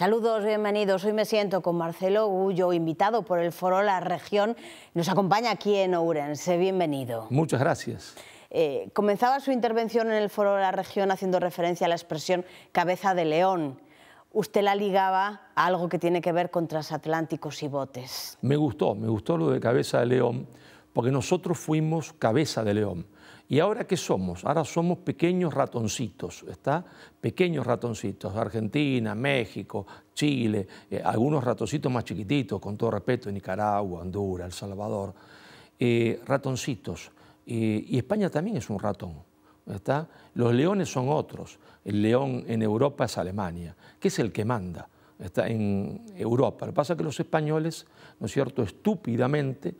Saludos, bienvenidos. Hoy me siento con Marcelo Gullo, invitado por el Foro La Región. Nos acompaña aquí en Ourense. Bienvenido. Muchas gracias. Eh, comenzaba su intervención en el Foro La Región haciendo referencia a la expresión cabeza de león. Usted la ligaba a algo que tiene que ver con transatlánticos y botes. Me gustó, me gustó lo de cabeza de león porque nosotros fuimos cabeza de león. ¿Y ahora qué somos? Ahora somos pequeños ratoncitos, ¿está? Pequeños ratoncitos, Argentina, México, Chile, eh, algunos ratoncitos más chiquititos, con todo respeto, Nicaragua, Honduras, El Salvador, eh, ratoncitos. y España también es un ratón, Los leones son otros, el león en Europa es Alemania, que es el que manda está en Europa. Lo que pasa es que los españoles, ¿no es cierto?, estúpidamente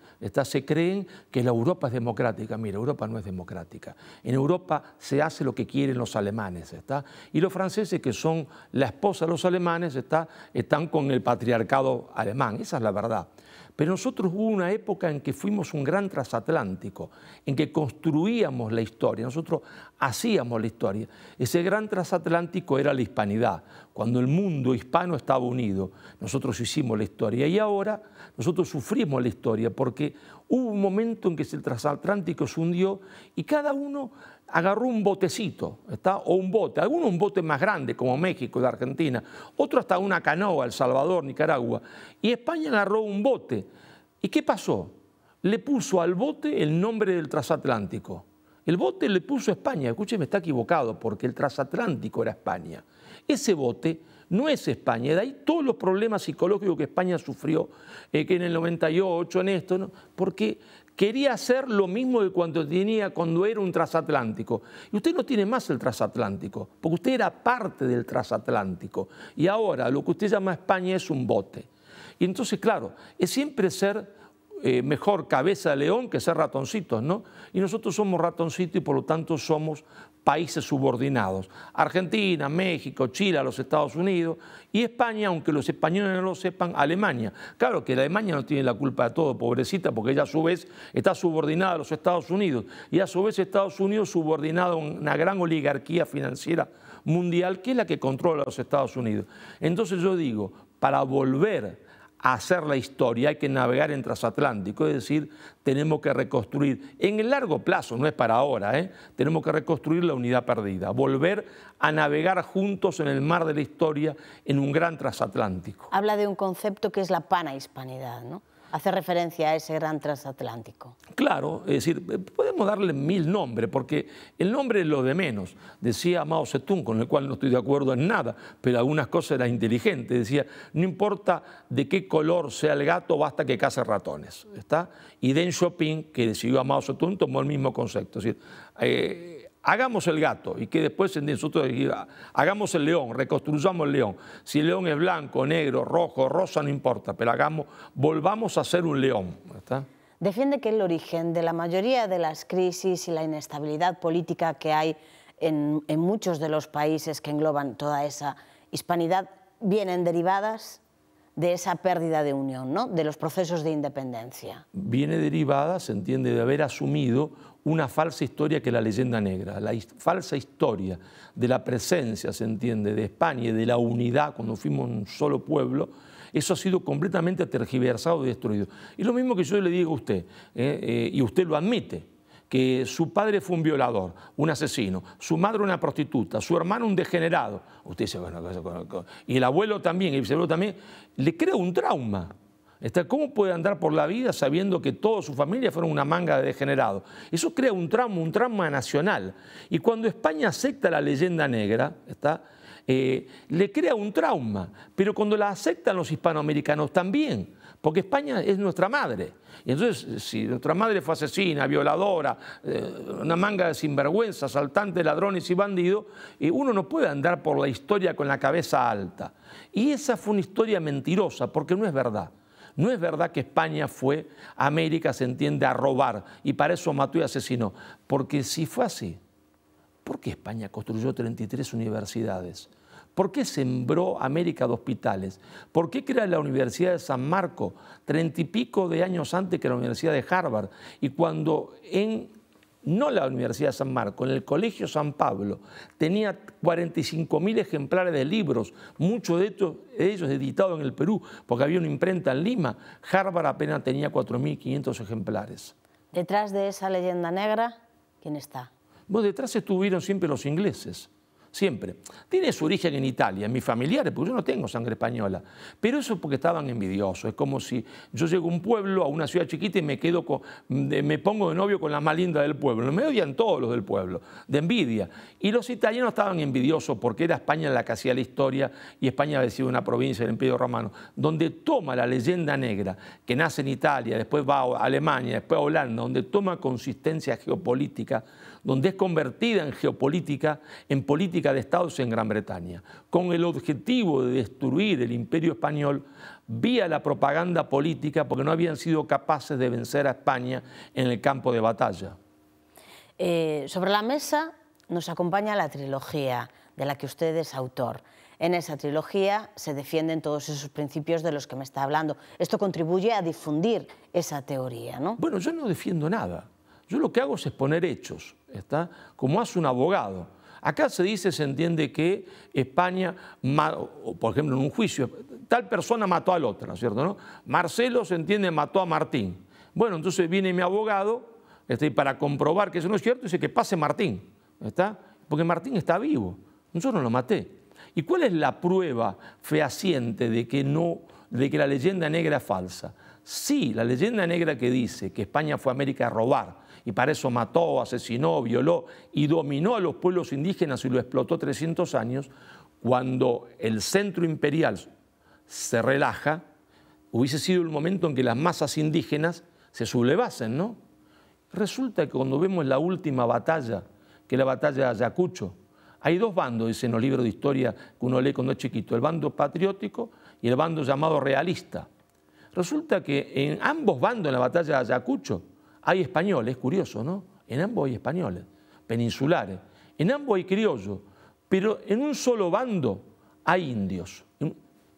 se creen que la Europa es democrática. Mira, Europa no es democrática. En Europa se hace lo que quieren los alemanes, ¿está? Y los franceses, que son la esposa de los alemanes, ¿está? están con el patriarcado alemán. Esa es la verdad. Pero nosotros hubo una época en que fuimos un gran transatlántico, en que construíamos la historia. Nosotros hacíamos la historia. Ese gran transatlántico era la hispanidad, cuando el mundo hispano estaba unido. Nosotros hicimos la historia y ahora nosotros sufrimos la historia porque hubo un momento en que el transatlántico se hundió y cada uno agarró un botecito, ¿está? o un bote, alguno un bote más grande como México, la Argentina, otro hasta una canoa, El Salvador, Nicaragua, y España agarró un bote. ¿Y qué pasó? Le puso al bote el nombre del transatlántico el bote le puso España, escúcheme, está equivocado, porque el transatlántico era España. Ese bote no es España, de ahí todos los problemas psicológicos que España sufrió, eh, que en el 98, en esto, porque quería hacer lo mismo de cuando tenía, cuando era un transatlántico. Y usted no tiene más el transatlántico, porque usted era parte del transatlántico. Y ahora lo que usted llama España es un bote. Y entonces, claro, es siempre ser eh, mejor cabeza de león que ser ratoncitos, ¿no? Y nosotros somos ratoncitos y por lo tanto somos países subordinados. Argentina, México, Chile, los Estados Unidos y España, aunque los españoles no lo sepan, Alemania. Claro que Alemania no tiene la culpa de todo, pobrecita, porque ella a su vez está subordinada a los Estados Unidos y a su vez Estados Unidos subordinado a una gran oligarquía financiera mundial que es la que controla a los Estados Unidos. Entonces yo digo, para volver hacer la historia, hay que navegar en transatlántico, es decir, tenemos que reconstruir en el largo plazo, no es para ahora, ¿eh? tenemos que reconstruir la unidad perdida, volver a navegar juntos en el mar de la historia en un gran transatlántico. Habla de un concepto que es la panahispanidad, ¿no? hace referencia a ese gran transatlántico. Claro, es decir, eh, podemos darle mil nombres, porque el nombre es lo de menos. Decía Mao Zedong, con el cual no estoy de acuerdo en nada, pero algunas cosas era inteligente. Decía, no importa de qué color sea el gato, basta que case ratones. ¿está? Y Deng Xiaoping, que decidió a Mao Zedong, tomó el mismo concepto. Es eh, hagamos el gato y que después nosotros hagamos el león, reconstruyamos el león. Si el león es blanco, negro, rojo, rosa, no importa, pero hagamos, volvamos a ser un león. Defiende que el origen de la mayoría de las crisis y la inestabilidad política que hay en muchos de los países que engloban toda esa hispanidad vienen derivadas de esa pérdida de unión, ¿no? de los procesos de independencia. Viene derivada, se entiende, de haber asumido una falsa historia que la leyenda negra, la falsa historia de la presencia, se entiende, de España y de la unidad cuando fuimos un solo pueblo, eso ha sido completamente tergiversado y destruido. Y lo mismo que yo le digo a usted, ¿eh? Eh, y usted lo admite, que su padre fue un violador, un asesino, su madre una prostituta, su hermano un degenerado, usted dice, bueno, y el abuelo también, y el abuelo también, le crea un trauma. ¿Cómo puede andar por la vida sabiendo que toda su familia fueron una manga de degenerados? Eso crea un trauma, un trauma nacional. Y cuando España acepta la leyenda negra, ¿está? Eh, le crea un trauma, pero cuando la aceptan los hispanoamericanos también. Porque España es nuestra madre. Y entonces, si nuestra madre fue asesina, violadora, eh, una manga de sinvergüenza, asaltante, ladrones y bandidos, eh, uno no puede andar por la historia con la cabeza alta. Y esa fue una historia mentirosa, porque no es verdad. No es verdad que España fue América, se entiende, a robar y para eso mató y asesinó. Porque si fue así, ¿por qué España construyó 33 universidades? ¿Por qué sembró América de hospitales? ¿Por qué crea la Universidad de San Marco, treinta y pico de años antes que la Universidad de Harvard? Y cuando en, no la Universidad de San Marco, en el Colegio San Pablo, tenía 45.000 mil ejemplares de libros, muchos de ellos, ellos editados en el Perú, porque había una imprenta en Lima, Harvard apenas tenía 4.500 ejemplares. Detrás de esa leyenda negra, ¿quién está? detrás estuvieron siempre los ingleses siempre. Tiene su origen en Italia, en mis familiares, porque yo no tengo sangre española. Pero eso es porque estaban envidiosos. Es como si yo llego a un pueblo, a una ciudad chiquita y me, quedo con, me pongo de novio con la más linda del pueblo. Me odian todos los del pueblo, de envidia. Y los italianos estaban envidiosos porque era España la que hacía la historia y España había sido una provincia del Imperio Romano, donde toma la leyenda negra que nace en Italia, después va a Alemania, después a Holanda, donde toma consistencia geopolítica, donde es convertida en geopolítica, en política de Estados en Gran Bretaña, con el objetivo de destruir el imperio español vía la propaganda política porque no habían sido capaces de vencer a España en el campo de batalla. Eh, sobre la mesa nos acompaña la trilogía de la que usted es autor. En esa trilogía se defienden todos esos principios de los que me está hablando. Esto contribuye a difundir esa teoría, ¿no? Bueno, yo no defiendo nada. Yo lo que hago es exponer hechos, ¿está? Como hace un abogado. Acá se dice, se entiende que España, por ejemplo, en un juicio, tal persona mató al otro, cierto? Marcelo se entiende mató a Martín. Bueno, entonces viene mi abogado estoy para comprobar que eso no es cierto, y dice que pase Martín, ¿está? Porque Martín está vivo. Yo no lo maté. ¿Y cuál es la prueba fehaciente de que, no, de que la leyenda negra es falsa? Sí, la leyenda negra que dice que España fue a América a robar, y para eso mató, asesinó, violó y dominó a los pueblos indígenas y lo explotó 300 años, cuando el centro imperial se relaja, hubiese sido el momento en que las masas indígenas se sublevasen, ¿no? Resulta que cuando vemos la última batalla, que es la batalla de Ayacucho, hay dos bandos, dicen los libros de historia que uno lee cuando es chiquito, el bando patriótico y el bando llamado realista. Resulta que en ambos bandos, en la batalla de Ayacucho, hay españoles, curioso, ¿no? En ambos hay españoles, peninsulares, en ambos hay criollos, pero en un solo bando hay indios.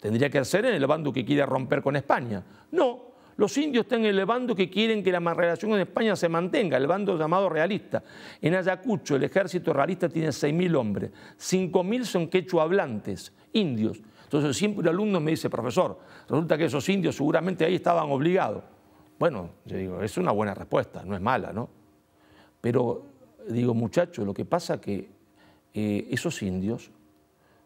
Tendría que ser en el bando que quiere romper con España. No, los indios están en el bando que quieren que la relación con España se mantenga, el bando llamado realista. En Ayacucho el ejército realista tiene 6.000 hombres, 5.000 son quechua hablantes, indios. Entonces siempre un alumno me dice, profesor, resulta que esos indios seguramente ahí estaban obligados. Bueno, yo digo, es una buena respuesta, no es mala, ¿no? Pero digo, muchachos, lo que pasa es que eh, esos indios,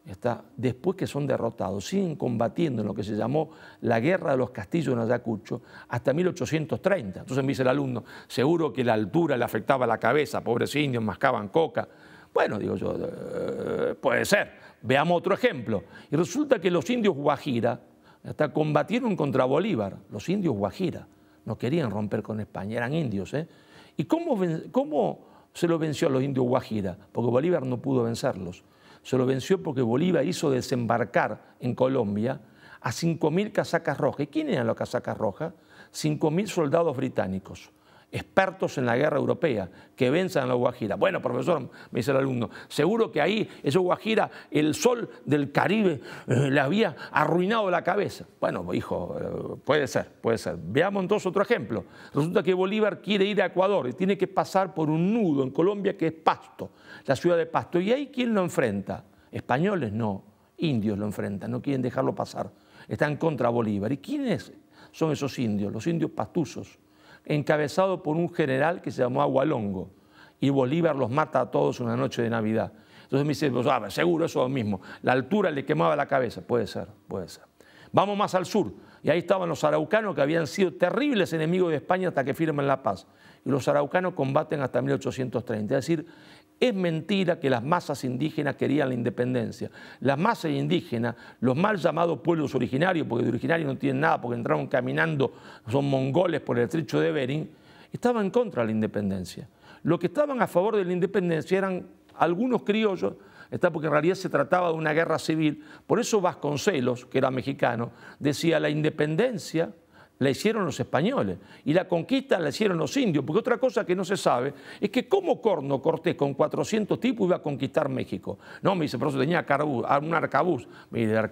está, después que son derrotados, siguen combatiendo en lo que se llamó la Guerra de los Castillos en Ayacucho hasta 1830. Entonces me dice el alumno, seguro que la altura le afectaba la cabeza, pobres indios, mascaban coca. Bueno, digo yo, eh, puede ser. Veamos otro ejemplo. Y resulta que los indios Guajira hasta combatieron contra Bolívar, los indios Guajira no querían romper con España, eran indios. ¿eh? ¿Y cómo, cómo se lo venció a los indios Guajira? Porque Bolívar no pudo vencerlos. Se lo venció porque Bolívar hizo desembarcar en Colombia a 5.000 casacas rojas. ¿Y quién eran las casacas rojas? 5.000 soldados británicos expertos en la guerra europea que venzan a la Guajira. Bueno, profesor, me dice el alumno, seguro que ahí, esos Guajira, el sol del Caribe eh, le había arruinado la cabeza. Bueno, hijo, eh, puede ser, puede ser. Veamos entonces otro ejemplo. Resulta que Bolívar quiere ir a Ecuador y tiene que pasar por un nudo en Colombia que es Pasto, la ciudad de Pasto. ¿Y ahí quién lo enfrenta? Españoles no, indios lo enfrentan, no quieren dejarlo pasar. Están contra Bolívar. ¿Y quiénes son esos indios? Los indios pastuzos encabezado por un general que se llamó Agualongo. Y Bolívar los mata a todos una noche de Navidad. Entonces me dice, pues, ah, seguro eso mismo. La altura le quemaba la cabeza. Puede ser, puede ser. Vamos más al sur. Y ahí estaban los araucanos que habían sido terribles enemigos de España hasta que firman la paz. Y los araucanos combaten hasta 1830. Es decir, es mentira que las masas indígenas querían la independencia. Las masas indígenas, los mal llamados pueblos originarios, porque de originarios no tienen nada, porque entraron caminando, son mongoles por el estrecho de Bering, estaban en contra de la independencia. Los que estaban a favor de la independencia eran algunos criollos, está porque en realidad se trataba de una guerra civil. Por eso Vasconcelos, que era mexicano, decía la independencia la hicieron los españoles y la conquista la hicieron los indios, porque otra cosa que no se sabe es que cómo Corno Cortés con 400 tipos iba a conquistar México. No, me dice, pero eso tenía ah, un arcabuz. Me dice, el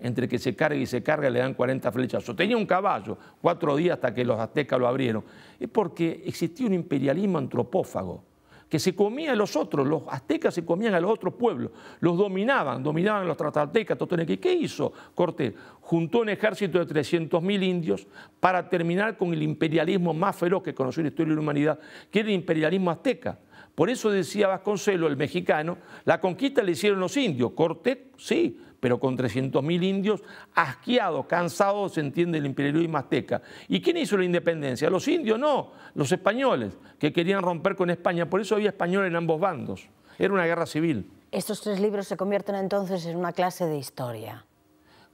entre que se carga y se carga le dan 40 flechazos. Tenía un caballo, cuatro días hasta que los aztecas lo abrieron. Es porque existía un imperialismo antropófago que se comían a los otros, los aztecas se comían a los otros pueblos, los dominaban, dominaban a los tratatecas ¿y ¿Qué hizo Cortés? Juntó un ejército de 300.000 indios para terminar con el imperialismo más feroz que conoció la historia de la humanidad, que era el imperialismo azteca. Por eso decía Vasconcelo, el mexicano, la conquista le hicieron los indios. Cortés, sí, pero con 300.000 indios asqueados, cansados, se entiende, el imperialismo azteca. ¿Y quién hizo la independencia? Los indios no, los españoles, que querían romper con España. Por eso había españoles en ambos bandos. Era una guerra civil. Estos tres libros se convierten entonces en una clase de historia.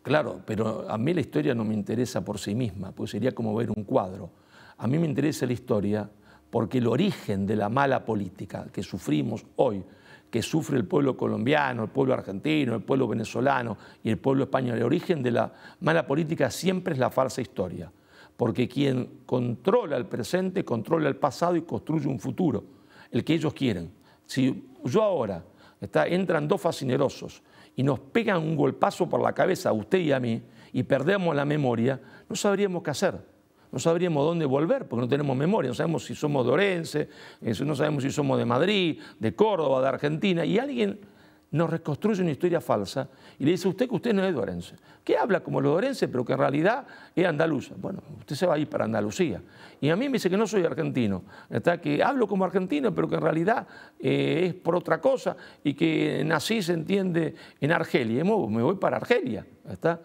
Claro, pero a mí la historia no me interesa por sí misma, pues sería como ver un cuadro. A mí me interesa la historia porque el origen de la mala política que sufrimos hoy, que sufre el pueblo colombiano, el pueblo argentino, el pueblo venezolano y el pueblo español, el origen de la mala política siempre es la falsa historia, porque quien controla el presente controla el pasado y construye un futuro, el que ellos quieren. Si yo ahora entran dos fascinerosos y nos pegan un golpazo por la cabeza a usted y a mí y perdemos la memoria, no sabríamos qué hacer no sabríamos dónde volver, porque no tenemos memoria, no sabemos si somos de Orense, eh, no sabemos si somos de Madrid, de Córdoba, de Argentina, y alguien nos reconstruye una historia falsa y le dice a usted que usted no es de Orense, que habla como los Orense, pero que en realidad es andaluza. Bueno, usted se va a ir para Andalucía. Y a mí me dice que no soy argentino, ¿está? que hablo como argentino, pero que en realidad eh, es por otra cosa y que nací, se entiende, en Argelia. me voy para Argelia. ¿está?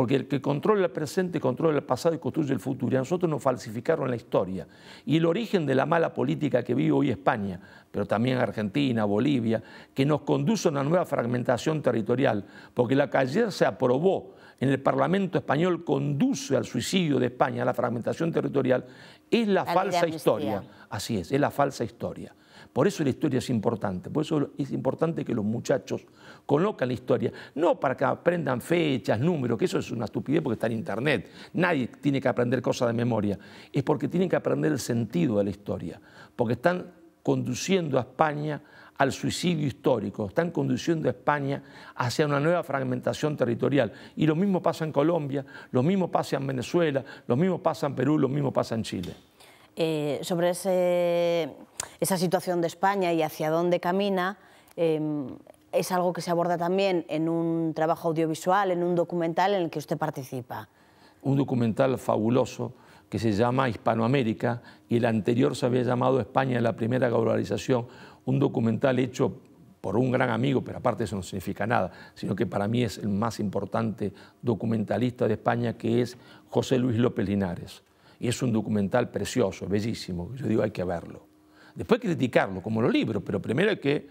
Porque el que controla el presente, controla el pasado y construye el futuro. Y a nosotros nos falsificaron la historia. Y el origen de la mala política que vive hoy España, pero también Argentina, Bolivia, que nos conduce a una nueva fragmentación territorial. Porque la que ayer se aprobó en el Parlamento español conduce al suicidio de España, a la fragmentación territorial, es la, la falsa historia. Así es, es la falsa historia. Por eso la historia es importante, por eso es importante que los muchachos conozcan la historia, no para que aprendan fechas, números, que eso es una estupidez porque está en internet, nadie tiene que aprender cosas de memoria, es porque tienen que aprender el sentido de la historia, porque están conduciendo a España al suicidio histórico, están conduciendo a España hacia una nueva fragmentación territorial. Y lo mismo pasa en Colombia, lo mismo pasa en Venezuela, lo mismo pasa en Perú, lo mismo pasa en Chile. Eh, sobre esa situación de España y hacia dónde camina, em, es algo que se aborda también en un trabajo audiovisual, en un documental en el que usted participa. Un documental fabuloso que se llama Hispanoamérica y el anterior se había llamado España en la primera globalización, un documental hecho por un gran amigo, pero aparte eso no significa nada, sino que para mí es el más importante documentalista de España, que es José Luis López Linares y es un documental precioso, bellísimo, yo digo hay que verlo. Después criticarlo, como los libros, pero primero hay que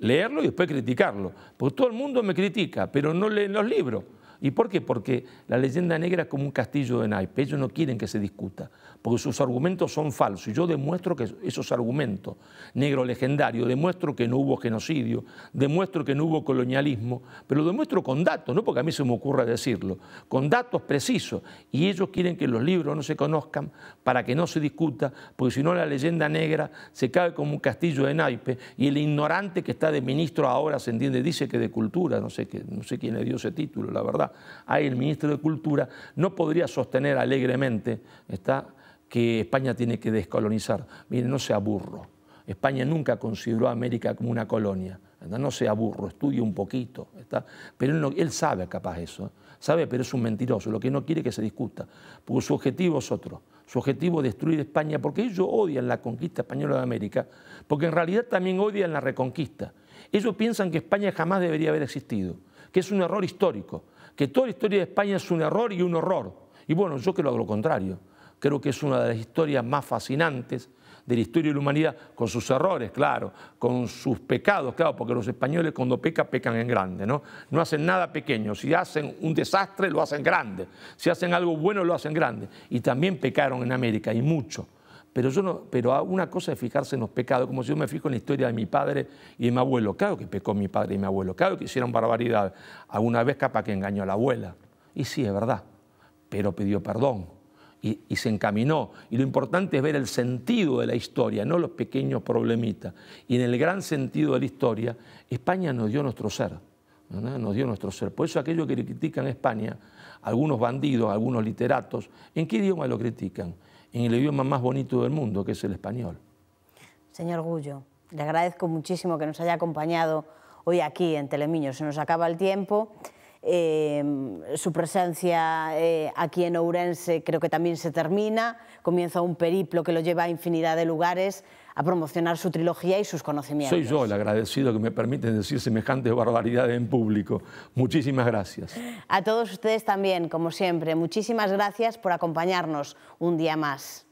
leerlo y después criticarlo, porque todo el mundo me critica, pero no leen los libros. ¿Y por qué? Porque la leyenda negra es como un castillo de naipes, ellos no quieren que se discuta, porque sus argumentos son falsos. Y yo demuestro que esos argumentos, negro legendario, demuestro que no hubo genocidio, demuestro que no hubo colonialismo, pero lo demuestro con datos, no porque a mí se me ocurra decirlo, con datos precisos. Y ellos quieren que los libros no se conozcan para que no se discuta, porque si no la leyenda negra se cae como un castillo de naipes y el ignorante que está de ministro ahora se entiende, dice que de cultura, no sé, no sé quién le dio ese título, la verdad Ahí el ministro de Cultura, no podría sostener alegremente ¿está? que España tiene que descolonizar. Miren, no se aburro. España nunca consideró a América como una colonia. No se aburro, estudie un poquito. Pero él, sabe capaz eso. ¿eh? Sabe, pero es un mentiroso. Lo que no quiere que se discuta. Porque su objetivo es otro. Su objetivo es destruir España porque ellos odian la conquista española de América. Porque en realidad también odian la reconquista. Ellos piensan que España jamás debería haber existido. Que es un error histórico que toda la historia de España es un error y un horror. Y bueno, yo creo lo contrario. Creo que es una de las historias más fascinantes de la historia de la humanidad, con sus errores, claro, con sus pecados, claro, porque los españoles cuando pecan, pecan en grande, ¿no? No hacen nada pequeño, si hacen un desastre, lo hacen grande, si hacen algo bueno, lo hacen grande. Y también pecaron en América, y mucho. Pero, yo no, pero una cosa es fijarse en los pecados, como si yo me fijo en la historia de mi padre y de mi abuelo. Claro que pecó mi padre y mi abuelo, claro que hicieron barbaridad. Alguna vez capaz que engañó a la abuela. Y sí, es verdad, pero pidió perdón y, se encaminó. Y lo importante es ver el sentido de la historia, no los pequeños problemitas. Y en el gran sentido de la historia, España nos dio nuestro ser. nos dio nuestro ser. Por eso aquellos que critican a España, algunos bandidos, algunos literatos, ¿en qué idioma lo critican? en el idioma más bonito del mundo, que es el español. Señor Gullo, le agradezco muchísimo que nos haya acompañado hoy aquí en Telemiño. Se nos acaba el tiempo. Em, su presencia eh, aquí en Ourense creo que también se termina, comienza un periplo que lo lleva a infinidad de lugares a promocionar su trilogía y sus conocimientos. Soy yo el agradecido que me permiten decir semejantes barbaridades en público. Muchísimas gracias. A todos ustedes también, como siempre, muchísimas gracias por acompañarnos un día más.